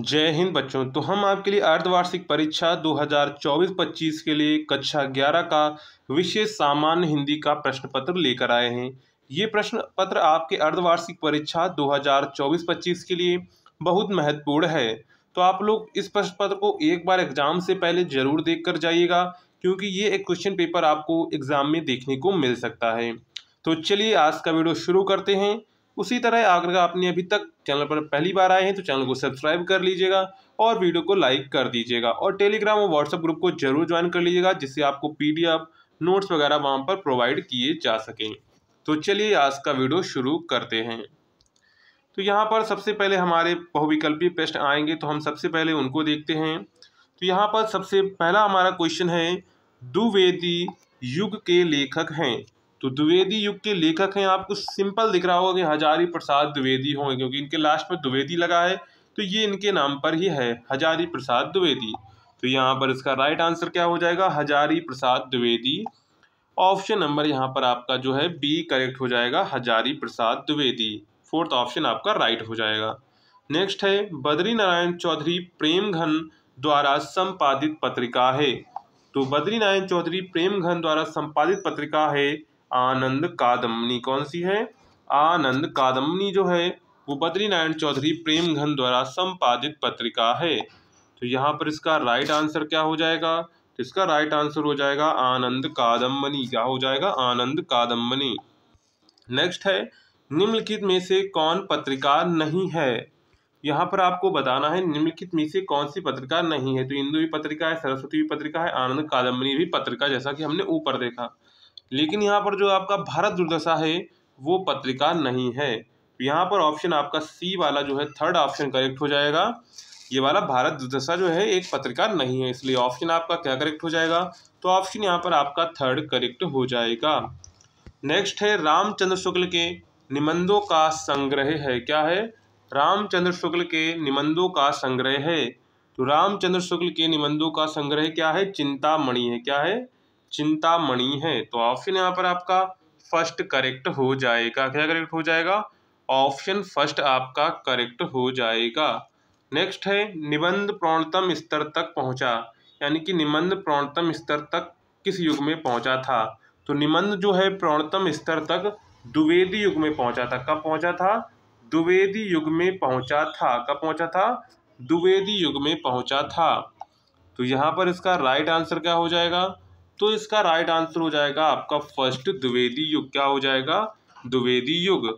जय हिंद बच्चों तो हम आपके लिए अर्धवार्षिक परीक्षा 2024-25 के लिए कक्षा 11 का विषय सामान्य हिंदी का प्रश्न पत्र लेकर आए हैं ये प्रश्न पत्र आपके अर्धवार्षिक परीक्षा 2024-25 के लिए बहुत महत्वपूर्ण है तो आप लोग इस प्रश्न पत्र को एक बार एग्जाम से पहले जरूर देख कर जाइएगा क्योंकि ये एक क्वेश्चन पेपर आपको एग्जाम में देखने को मिल सकता है तो चलिए आज का वीडियो शुरू करते हैं उसी तरह अगर आपने अभी तक चैनल पर पहली बार आए हैं तो चैनल को सब्सक्राइब कर लीजिएगा और वीडियो को लाइक कर दीजिएगा और टेलीग्राम और व्हाट्सएप ग्रुप को जरूर ज्वाइन कर लीजिएगा जिससे आपको एफ नोट्स वगैरह वहाँ पर प्रोवाइड किए जा सकें तो चलिए आज का वीडियो शुरू करते हैं तो यहाँ पर सबसे पहले हमारे बहुविकल्पीय प्रश्न आएंगे तो हम सबसे पहले उनको देखते हैं तो यहाँ पर सबसे पहला हमारा क्वेश्चन है द्विवेदी युग के लेखक हैं तो द्विवेदी युग के लेखक हैं आपको सिंपल दिख रहा होगा कि हजारी प्रसाद द्विवेदी होंगे क्योंकि इनके लास्ट में द्विवेदी लगा है तो ये इनके नाम पर ही है हजारी प्रसाद द्विवेदी तो यहाँ पर इसका राइट आंसर क्या हो जाएगा हजारी प्रसाद द्विवेदी ऑप्शन नंबर यहाँ पर आपका जो है बी करेक्ट हो जाएगा हजारी प्रसाद द्विवेदी फोर्थ ऑप्शन आपका राइट हो जाएगा नेक्स्ट है बद्री नारायण चौधरी प्रेम घन द्वारा संपादित पत्रिका है तो बद्री नारायण चौधरी प्रेम घन द्वारा संपादित पत्रिका है आनंद कादम्बनी कौन सी है आनंद कादम्बनी जो है वो बद्रीनारायण चौधरी प्रेम घन द्वारा संपादित पत्रिका है तो यहाँ पर इसका राइट आंसर क्या हो जाएगा तो इसका राइट आंसर हो जाएगा आनंद कादम्बनी क्या हो जाएगा आनंद कादम्बनी नेक्स्ट है निम्नलिखित में से कौन पत्रिका नहीं है यहाँ पर आपको बताना है निम्नलिखित में से कौन सी पत्रिका नहीं है तो इंदु भी पत्रिका है सरस्वती भी पत्रिका है आनंद कादम्बनी भी पत्रिका जैसा कि हमने ऊपर देखा लेकिन यहाँ पर जो आपका भारत दुर्दशा है वो पत्रिका नहीं है यहाँ पर ऑप्शन आपका सी वाला जो है थर्ड ऑप्शन करेक्ट हो जाएगा ये वाला भारत दुर्दशा जो है एक पत्रिका नहीं है इसलिए ऑप्शन आपका क्या करेक्ट हो जाएगा तो ऑप्शन यहाँ पर आपका थर्ड करेक्ट हो जाएगा नेक्स्ट है रामचंद्र शुक्ल के निबंधों का संग्रह है क्या है रामचंद्र शुक्ल के निबंधों का संग्रह है तो रामचंद्र शुक्ल के निबंधों का संग्रह क्या है चिंतामणि है क्या है चिंतामणि है तो ऑप्शन यहाँ पर आपका फर्स्ट करेक्ट हो जाएगा क्या करेक्ट हो जाएगा ऑप्शन फर्स्ट आपका करेक्ट हो जाएगा नेक्स्ट है निबंध प्रौणतम स्तर तक पहुंचा यानी कि निबंध प्रौणतम स्तर तक किस युग में पहुंचा था तो निबंध जो है प्रौणतम स्तर तक द्विवेदी युग में पहुंचा था कब पहुंचा था द्विवेदी युग में पहुंचा था कब पहुंचा था दुवेदी युग में पहुंचा था तो यहाँ पर इसका राइट आंसर क्या हो जाएगा तो इसका राइट आंसर हो जाएगा आपका फर्स्ट द्विवेदी युग क्या हो जाएगा द्विवेदी युग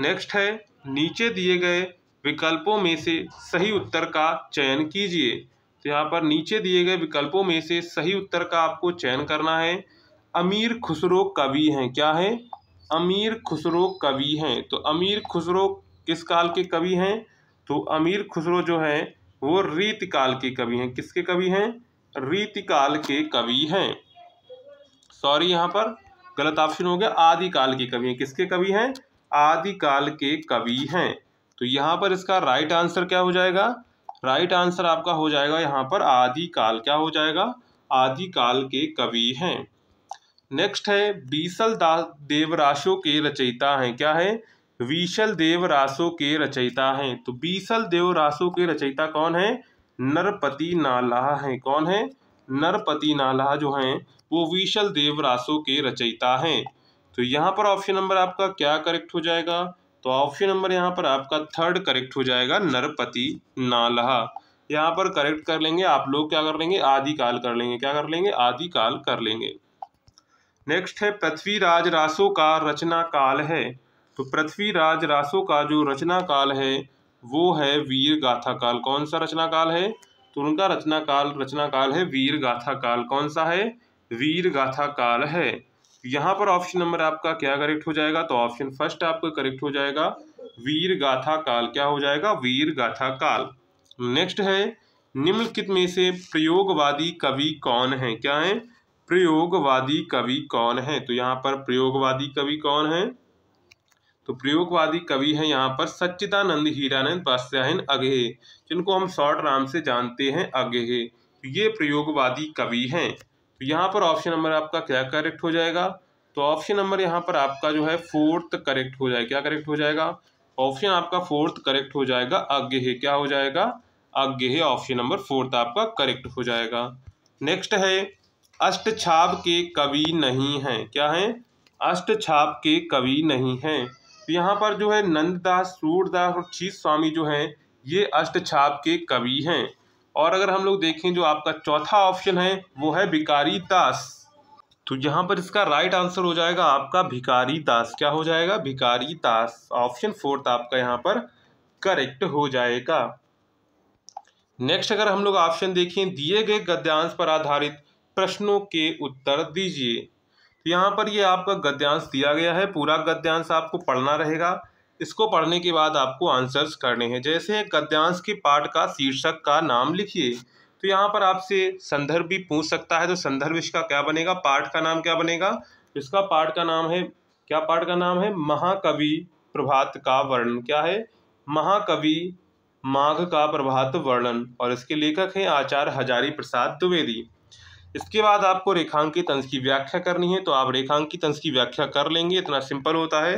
नेक्स्ट है नीचे दिए गए विकल्पों में से सही उत्तर का चयन कीजिए तो यहाँ पर नीचे दिए गए विकल्पों में से सही उत्तर का आपको चयन करना है अमीर खुसरो कवि हैं क्या है अमीर खुसरो कवि हैं तो अमीर खुसरो किस काल के कवि हैं तो अमीर खुसरो जो हैं वो रीतिकाल के कवि हैं किसके कवि हैं रीतिकाल के कवि हैं सॉरी यहाँ पर गलत ऑप्शन हो गया आदिकाल के कवि हैं किसके कवि हैं आदिकाल के कवि हैं तो यहाँ पर इसका राइट आंसर क्या हो जाएगा राइट आंसर आपका हो जाएगा यहाँ पर आदिकाल क्या हो जाएगा आदिकाल के कवि हैं नेक्स्ट है बीसल देवराशो के रचयिता हैं क्या है विशल देवरासो के रचयिता हैं तो बीसल देवरासो के रचयिता कौन है नरपति नालाह हैं कौन है नरपति नालाह जो हैं वो विशल देव रासो के रचयिता हैं तो यहाँ पर ऑप्शन नंबर आपका क्या करेक्ट हो जाएगा तो ऑप्शन नंबर यहाँ पर आपका थर्ड करेक्ट हो जाएगा नरपति नालहा यहाँ पर करेक्ट कर लेंगे आप लोग क्या कर लेंगे आदिकाल कर लेंगे क्या कर लेंगे आदिकाल कर लेंगे नेक्स्ट है पृथ्वीराज रासो का रचना काल है तो पृथ्वीराज रासो का जो रचना काल है वो है वीर गाथा काल कौन सा रचना काल है तो उनका रचना काल रचना काल है वीर गाथा काल कौन सा है वीर गाथा काल है यहाँ पर ऑप्शन नंबर आपका क्या करेक्ट हो जाएगा तो ऑप्शन फर्स्ट आपका करेक्ट हो जाएगा वीर गाथा काल क्या हो जाएगा वीर गाथा काल नेक्स्ट है निम्नलिखित में से प्रयोगवादी कवि कौन है क्या है प्रयोगवादी कवि कौन है तो यहाँ पर प्रयोगवादी कवि कौन है तो प्रयोगवादी कवि है यहाँ पर सच्चिदानंद हीरानंद बादशाहन अगहे जिनको हम शॉर्ट नाम से जानते हैं अगहे ये प्रयोगवादी कवि हैं तो यहाँ पर ऑप्शन नंबर आपका क्या करेक्ट हो जाएगा तो ऑप्शन नंबर यहाँ पर आपका जो है फोर्थ करेक्ट हो जाएगा क्या करेक्ट हो जाएगा ऑप्शन आपका फोर्थ करेक्ट हो जाएगा आगे है क्या हो जाएगा आगे है ऑप्शन नंबर फोर्थ आपका करेक्ट हो जाएगा नेक्स्ट है अष्ट छाप के कवि नहीं हैं क्या है अष्ट छाप के कवि नहीं हैं तो यहाँ पर जो है नंददास सूरदास और चीज स्वामी जो हैं ये अष्ट छाप के कवि हैं और अगर हम लोग देखें जो आपका चौथा ऑप्शन है वो है भिकारी दास तो यहाँ पर इसका राइट आंसर हो जाएगा आपका भिकारी दास क्या हो जाएगा भिकारी दास ऑप्शन फोर्थ आपका यहाँ पर करेक्ट हो जाएगा नेक्स्ट अगर हम लोग ऑप्शन देखें दिए गए गद्यांश पर आधारित प्रश्नों के उत्तर दीजिए तो यहाँ पर ये यह आपका गद्यांश दिया गया है पूरा गद्यांश आपको पढ़ना रहेगा इसको पढ़ने के बाद आपको आंसर्स करने हैं जैसे गद्यांश के पाठ का शीर्षक का नाम लिखिए तो यहाँ पर आपसे संदर्भ भी पूछ सकता है तो संदर्भ इसका क्या बनेगा पाठ का नाम क्या बनेगा इसका पाठ का नाम है क्या पाठ का नाम है महाकवि प्रभात का वर्णन क्या है महाकवि माघ का प्रभात वर्णन और इसके लेखक हैं आचार्य हजारी प्रसाद द्विवेदी इसके बाद आपको रेखांकित अंश की व्याख्या करनी है तो आप रेखांकित अंश की व्याख्या कर लेंगे इतना सिंपल होता है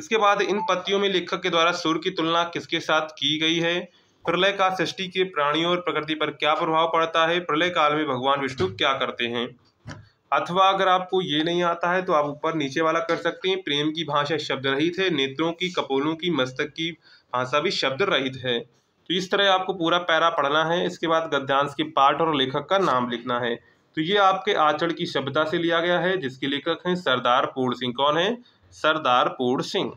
इसके बाद इन पत्तियों में लेखक के द्वारा सूर्य की तुलना किसके साथ की गई है प्रलय का सृष्टि के प्राणियों और प्रकृति पर क्या प्रभाव पड़ता है प्रलय काल में भगवान विष्णु क्या करते हैं अथवा अगर आपको ये नहीं आता है तो आप ऊपर नीचे वाला कर सकते हैं प्रेम की भाषा शब्द रहित है नेत्रों की कपोलों की मस्तक की भाषा भी शब्द रहित है तो इस तरह आपको पूरा पैरा पढ़ना है इसके बाद गद्यांश के पाठ और लेखक का नाम लिखना है तो ये आपके आचरण की शब्दता से लिया गया है जिसके लेखक हैं सरदार पूर्ण सिंह कौन है सरदार पूर्ण सिंह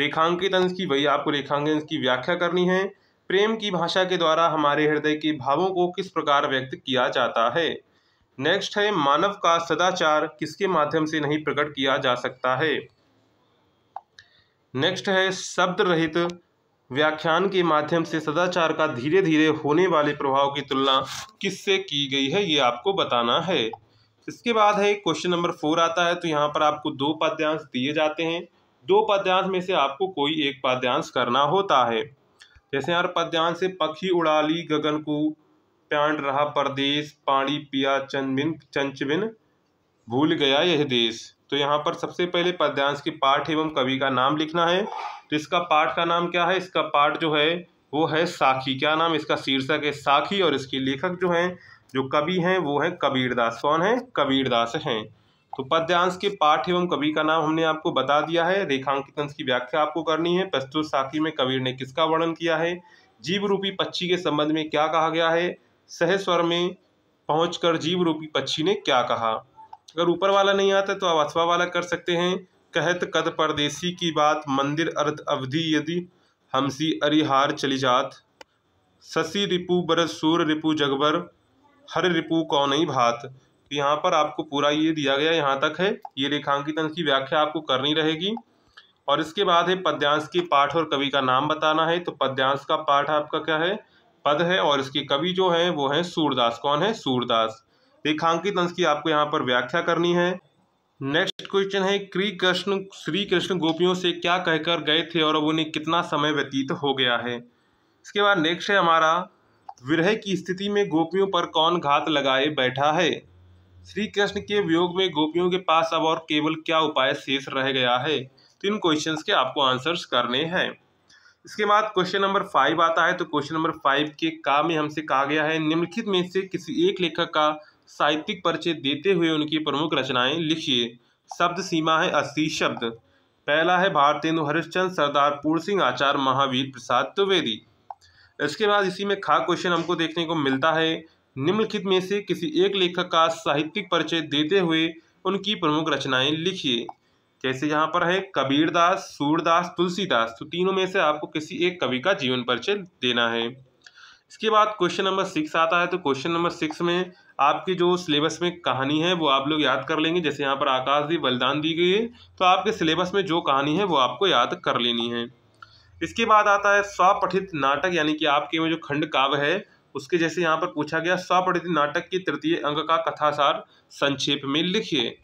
रेखांकित अंश की वही आपको रेखांकित अंश की व्याख्या करनी है प्रेम की भाषा के द्वारा हमारे हृदय के भावों को किस प्रकार व्यक्त किया जाता है नेक्स्ट है मानव का सदाचार किसके माध्यम से नहीं प्रकट किया जा सकता है नेक्स्ट है शब्द रहित व्याख्यान के माध्यम से सदाचार का धीरे धीरे होने वाले प्रभाव की तुलना किससे की गई है ये आपको बताना है इसके बाद है क्वेश्चन नंबर फोर आता है तो यहाँ पर आपको दो पद्यांश दिए जाते हैं दो पद्यांश में से आपको कोई एक पाद्यांश करना होता है जैसे यार पद्यांश से पक्षी उड़ाली गगन को प्यांड रहा परदेश पाणी पिया चंदबिन चंचबिन भूल गया यह देश तो यहाँ पर सबसे पहले पद्यांश के पाठ एवं कवि का नाम लिखना है तो इसका पाठ का नाम क्या है इसका पाठ जो है वो है साखी क्या नाम इसका शीर्षक है साखी और इसके लेखक जो हैं जो कवि हैं वो हैं कबीरदास कौन है कबीरदास हैं तो पद्यांश के पाठ एवं कवि का नाम हमने आपको बता दिया है रेखांकित की व्याख्या आपको करनी है प्रस्तुत साखी में कबीर ने किसका वर्णन किया है जीव रूपी पक्षी के संबंध में क्या कहा गया है सहस्वर में पहुंचकर जीव रूपी पक्षी ने क्या कहा अगर ऊपर वाला नहीं आता तो आप अथवा वाला कर सकते हैं कहत कद परदेसी की बात मंदिर अर्थ अवधि यदि हमसी अरिहार चली जात शशि रिपु बर सूर रिपु जगबर हर रिपु नहीं भात तो यहाँ पर आपको पूरा ये दिया गया यहाँ तक है ये रेखांकित अंश की व्याख्या आपको करनी रहेगी और इसके बाद है पद्यांश के पाठ और कवि का नाम बताना है तो पद्यांश का पाठ आपका क्या है पद है और इसके कवि जो है वो है सूरदास कौन है सूरदास रेखांकित अंश की आपको यहाँ पर व्याख्या करनी है नेक्स्ट क्वेश्चन है श्री कृष्ण श्री कृष्ण गोपियों से क्या कहकर गए थे और अब उन्हें कितना समय व्यतीत हो गया है इसके बाद नेक्स्ट है हमारा विरह की स्थिति में गोपियों पर कौन घात लगाए बैठा है श्री कृष्ण के वियोग में गोपियों के पास अब और केवल क्या उपाय शेष रह गया है तो इन क्वेश्चंस के आपको आंसर्स करने हैं इसके बाद क्वेश्चन नंबर फाइव आता है तो क्वेश्चन नंबर फाइव के का में हमसे कहा गया है निम्नलिखित में से किसी एक लेखक का साहित्यिक परिचय देते हुए उनकी प्रमुख रचनाएं लिखिए शब्द सीमा है अस्सी शब्द पहला है भारतेंदु हरिश्चंद्र सरदार पूर्ण सिंह आचार्य महावीर प्रसाद द्विवेदी इसके बाद इसी में खा क्वेश्चन हमको देखने को मिलता है निम्नलिखित में से किसी एक लेखक का साहित्यिक परिचय देते हुए उनकी प्रमुख रचनाएं लिखिए जैसे यहाँ पर है कबीरदास सूरदास तुलसीदास तो तीनों में से आपको किसी एक कवि का जीवन परिचय देना है इसके बाद क्वेश्चन नंबर सिक्स आता है तो क्वेश्चन नंबर सिक्स में आपके जो सिलेबस में कहानी है वो आप लोग याद कर लेंगे जैसे यहाँ पर दी बलिदान दी गई है तो आपके सिलेबस में जो कहानी है वो आपको याद कर लेनी है इसके बाद आता है स्वपठित नाटक यानी कि आपके में जो खंड काव्य है उसके जैसे यहाँ पर पूछा गया स्वपठित नाटक के तृतीय अंग का कथासार संक्षेप में लिखिए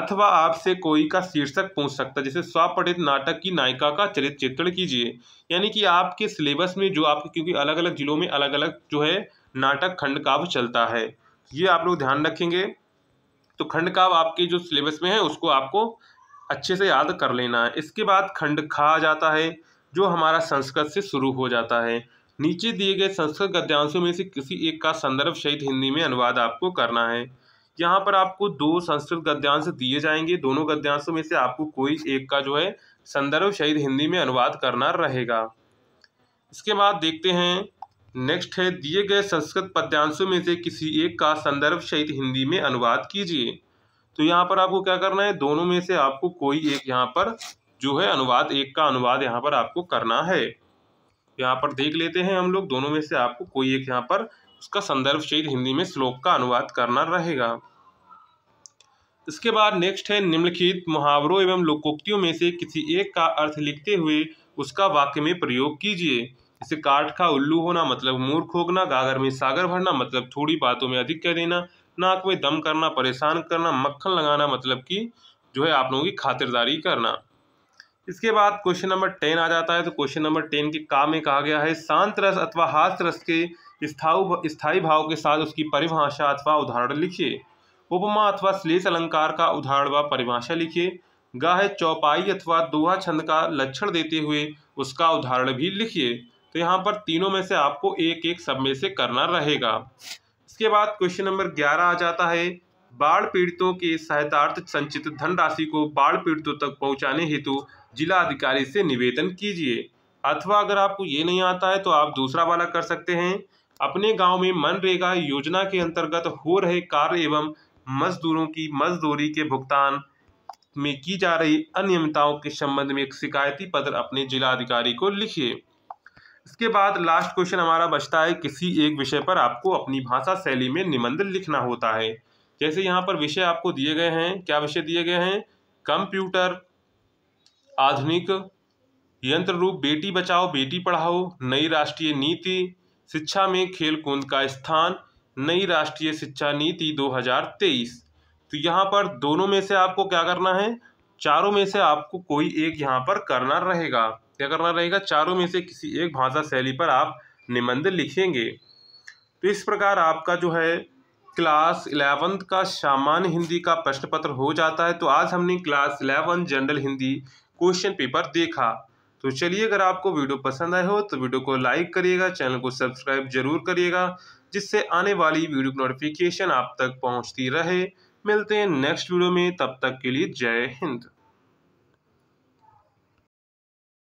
अथवा आपसे कोई का शीर्षक पूछ सकता है जैसे स्वपठित नाटक की नायिका का चरित्र चित्रण कीजिए यानी कि आपके सिलेबस में जो आपके क्योंकि अलग अलग जिलों में अलग अलग जो है नाटक खंड काव्य चलता है ये आप लोग ध्यान रखेंगे तो खंड काव्य आपके जो सिलेबस में है उसको आपको अच्छे से याद कर लेना है इसके बाद खंड खा जाता है जो हमारा संस्कृत से शुरू हो जाता है नीचे दिए गए संस्कृत गद्यांशों में से किसी एक का संदर्भ सहित हिंदी में अनुवाद आपको करना है यहाँ पर आपको दो संस्कृत गद्यांश दिए जाएंगे दोनों गद्यांशों में से आपको कोई एक का जो है संदर्भ सहित हिंदी में अनुवाद करना रहेगा इसके बाद देखते हैं नेक्स्ट है दिए गए संस्कृत पद्यांशों में से किसी एक का संदर्भ सहित हिंदी में अनुवाद कीजिए तो यहाँ पर आपको क्या करना है दोनों में से आपको कोई एक यहाँ पर जो है अनुवाद एक का अनुवाद यहाँ पर आपको करना है यहाँ पर देख लेते हैं हम लोग दोनों में से आपको कोई एक यहाँ पर उसका संदर्भ सहित हिंदी में श्लोक का अनुवाद करना रहेगा इसके बाद नेक्स्ट है निम्नलिखित मुहावरों एवं लोकोक्तियों में से किसी एक का अर्थ लिखते हुए उसका वाक्य में प्रयोग कीजिए जैसे काठ का उल्लू होना मतलब मूर्ख होगना गागर में सागर भरना मतलब थोड़ी बातों में अधिक कह देना नाक में दम करना परेशान करना मक्खन लगाना मतलब कि जो है आप लोगों की खातिरदारी करना इसके बाद क्वेश्चन नंबर टेन आ जाता है तो क्वेश्चन नंबर टेन के का में कहा गया है शांत रस अथवा हास रस के स्थाऊ स्थायी भाव के साथ उसकी परिभाषा अथवा उदाहरण लिखिए उपमा अथवा श्लेष अलंकार का उदाहरण व परिभाषा लिखिए गाह चौपाई अथवा दोहा छंद का लक्षण देते हुए उसका उदाहरण भी लिखिए तो यहाँ पर तीनों में से आपको एक एक सब में से करना रहेगा इसके बाद क्वेश्चन नंबर ग्यारह आ जाता है बाढ़ पीड़ितों के सहायतार्थ संचित धनराशि को बाढ़ पीड़ितों तक पहुँचाने हेतु जिला अधिकारी से निवेदन कीजिए अथवा अगर आपको ये नहीं आता है तो आप दूसरा वाला कर सकते हैं अपने गांव में मनरेगा योजना के अंतर्गत हो रहे कार्य एवं मजदूरों की मजदूरी के भुगतान में की जा रही अनियमितताओं के संबंध में एक शिकायती पत्र अपने जिला अधिकारी को लिखिए इसके बाद लास्ट क्वेश्चन हमारा बचता है किसी एक विषय पर आपको अपनी भाषा शैली में निबंध लिखना होता है जैसे यहाँ पर विषय आपको दिए गए हैं क्या विषय दिए गए हैं कंप्यूटर आधुनिक यंत्र रूप बेटी बचाओ बेटी पढ़ाओ नई राष्ट्रीय नीति शिक्षा में खेल कूद का स्थान नई राष्ट्रीय शिक्षा नीति 2023 तो यहाँ पर दोनों में से आपको क्या करना है चारों में से आपको कोई एक यहाँ पर करना रहेगा क्या करना रहेगा चारों में से किसी एक भाषा शैली पर आप निबंध लिखेंगे तो इस प्रकार आपका जो है क्लास इलेवंथ का सामान्य हिंदी का प्रश्न पत्र हो जाता है तो आज हमने class eleven general Hindi question paper देखा तो चलिए अगर आपको वीडियो पसंद आए हो तो वीडियो को लाइक करिएगा चैनल को सब्सक्राइब जरूर करिएगा जिससे आने वाली वीडियो की नोटिफिकेशन आप तक पहुंचती रहे मिलते हैं नेक्स्ट वीडियो में तब तक के लिए जय हिंद